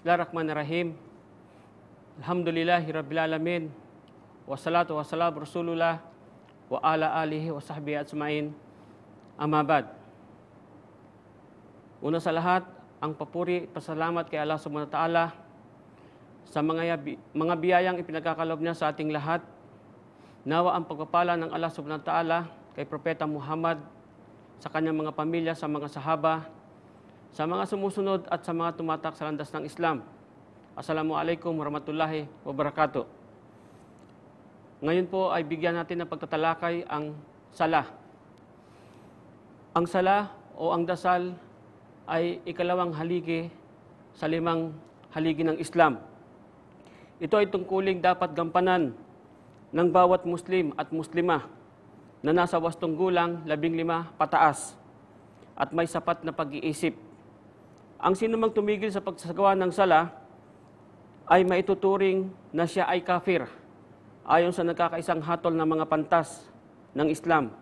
Bismillahirrahmanirrahim. Alhamdulillahi Rabbil Alamin. Wassalatu wassalamu Rasulullah wa ala alihi wa sahbihi ajma'in. Amabad. Una sa lahat, ang papuri, pasalamat kay Allah subhanahu wa ta'ala sa mga, mga biyayang ipinagkakaloob niya sa ating lahat. Nawa ang pagpapala ng Allah subhanahu wa ta'ala kay Propeta Muhammad sa kanyang mga pamilya, sa mga sahaba, sa mga sumusunod at sa mga tumatak sa landas ng Islam. Assalamualaikum warahmatullahi wabarakatuh. Ngayon po ay bigyan natin ng pagtatalakay ang sala. Ang sala o ang dasal ay ikalawang haligi sa limang haligi ng Islam. Ito ay tungkuling dapat gampanan ng bawat Muslim at Muslima na nasa wastong gulang labing lima pataas at may sapat na pag-iisip ang sinumang tumigil sa pagsasagawa ng sala ay maituturing na siya ay kafir ayon sa nagkakaisang hatol ng mga pantas ng Islam.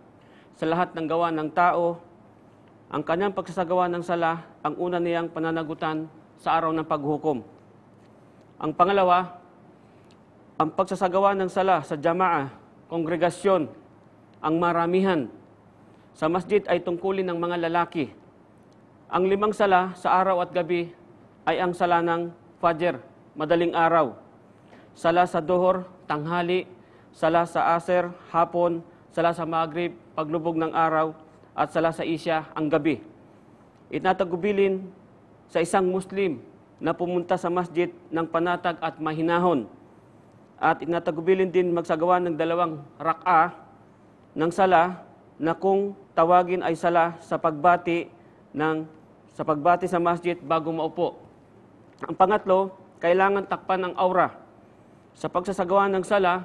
Sa lahat ng gawa ng tao, ang kanyang pagsasagawa ng sala ang una niyang pananagutan sa araw ng paghukom. Ang pangalawa, ang pagsasagawa ng sala sa jamaa, kongregasyon, ang maramihan. Sa masjid ay tungkulin ng mga lalaki ang limang sala sa araw at gabi ay ang sala ng Fajr, madaling araw. Sala sa Dohor, tanghali. Sala sa Aser, hapon. Sala sa Maghrib, paglubog ng araw. At sala sa Isya, ang gabi. Itatagubilin sa isang Muslim na pumunta sa masjid ng panatag at mahinahon. At inatagubilin din magsagawa ng dalawang rak'a ng sala na kung tawagin ay sala sa pagbati ng sa pagbati sa masjid bago maupo. Ang pangatlo, kailangan takpan ang aura. Sa pagsasagawa ng sala,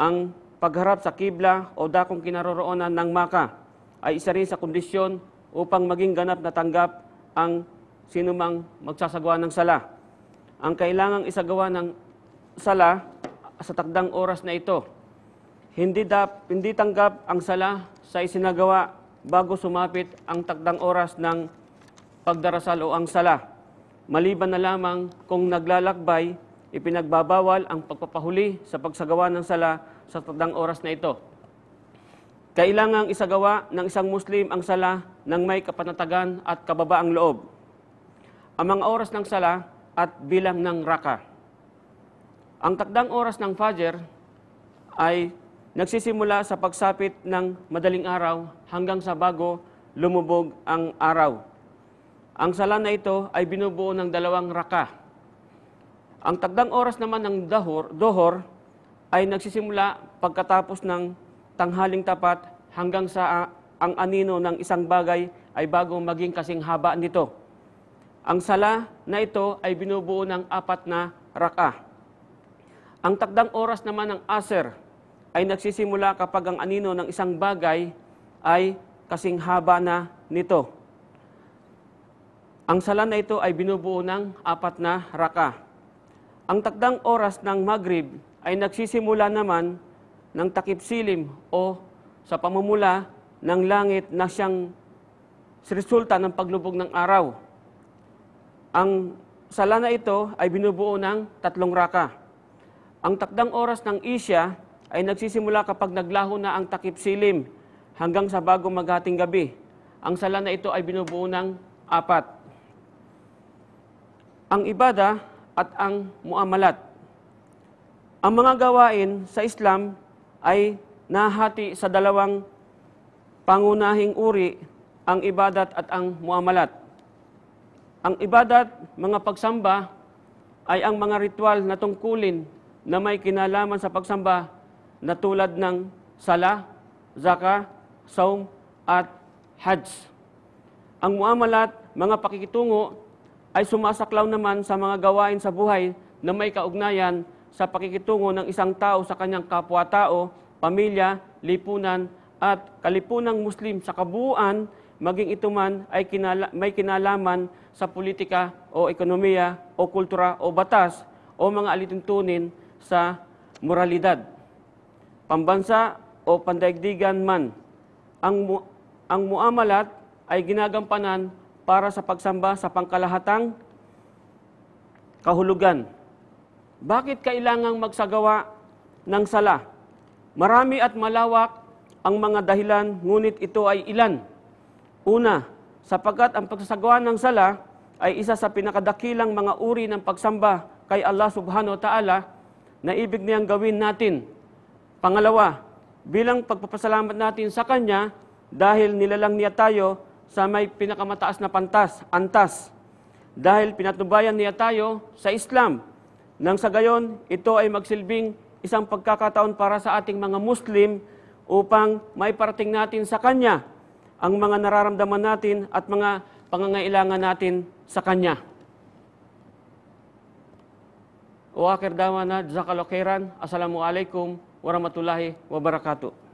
ang pagharap sa kibla o dakong kinaroroonan ng maka ay isa rin sa kondisyon upang maging ganap na tanggap ang sinumang magsasagawa ng sala. Ang kailangang isagawa ng sala sa takdang oras na ito. Hindi, da, hindi tanggap ang sala sa isinagawa bago sumapit ang takdang oras ng pagdarasal o ang sala. Maliban na lamang kung naglalakbay, ipinagbabawal ang pagpapahuli sa pagsagawa ng sala sa tadang oras na ito. Kailangang isagawa ng isang Muslim ang sala ng may kapanatagan at kababaang loob. Ang mga oras ng sala at bilang ng raka. Ang takdang oras ng Fajr ay nagsisimula sa pagsapit ng madaling araw hanggang sa bago lumubog ang araw. Ang sala na ito ay binubuo ng dalawang raka. Ang tagdang oras naman ng dahor, dohor ay nagsisimula pagkatapos ng tanghaling tapat hanggang sa ang anino ng isang bagay ay bago maging kasing haba nito. Ang sala na ito ay binubuo ng apat na raka. Ang takdang oras naman ng aser ay nagsisimula kapag ang anino ng isang bagay ay kasing haba na nito. Ang sala na ito ay binubuo ng apat na raka. Ang takdang oras ng Maghrib ay nagsisimula naman ng takip silim o sa pamumula ng langit na siyang resulta ng paglubog ng araw. Ang sala na ito ay binubuo ng tatlong raka. Ang takdang oras ng Isya ay nagsisimula kapag naglaho na ang takip silim hanggang sa bago maghating gabi. Ang sala na ito ay binubuo ng apat ang ibada at ang muamalat. Ang mga gawain sa Islam ay nahati sa dalawang pangunahing uri, ang ibadat at ang muamalat. Ang ibadat, mga pagsamba, ay ang mga ritual na tungkulin na may kinalaman sa pagsamba na tulad ng sala, zaka, saum, at hajj. Ang muamalat, mga pakikitungo ay sumasaklaw naman sa mga gawain sa buhay na may kaugnayan sa pakikitungo ng isang tao sa kanyang kapwa-tao, pamilya, lipunan, at kalipunang Muslim sa kabuuan, maging ito man ay kinala, may kinalaman sa politika o ekonomiya o kultura o batas o mga alituntunin sa moralidad. Pambansa o pandaigdigan man, ang, mu ang muamalat ay ginagampanan para sa pagsamba sa pangkalahatang kahulugan. Bakit kailangang magsagawa ng sala? Marami at malawak ang mga dahilan, ngunit ito ay ilan. Una, sapagkat ang pagsasagawa ng sala ay isa sa pinakadakilang mga uri ng pagsamba kay Allah subhanahu wa ta'ala na ibig niyang gawin natin. Pangalawa, bilang pagpapasalamat natin sa Kanya dahil nilalang niya tayo sa may pinakamataas na pantas, antas, dahil pinatnubayan niya tayo sa Islam. Nang sa gayon, ito ay magsilbing isang pagkakataon para sa ating mga Muslim upang maiparating natin sa Kanya ang mga nararamdaman natin at mga pangangailangan natin sa Kanya. O akir damanad, zakalokeran, assalamualaikum warahmatullahi wabarakatuh.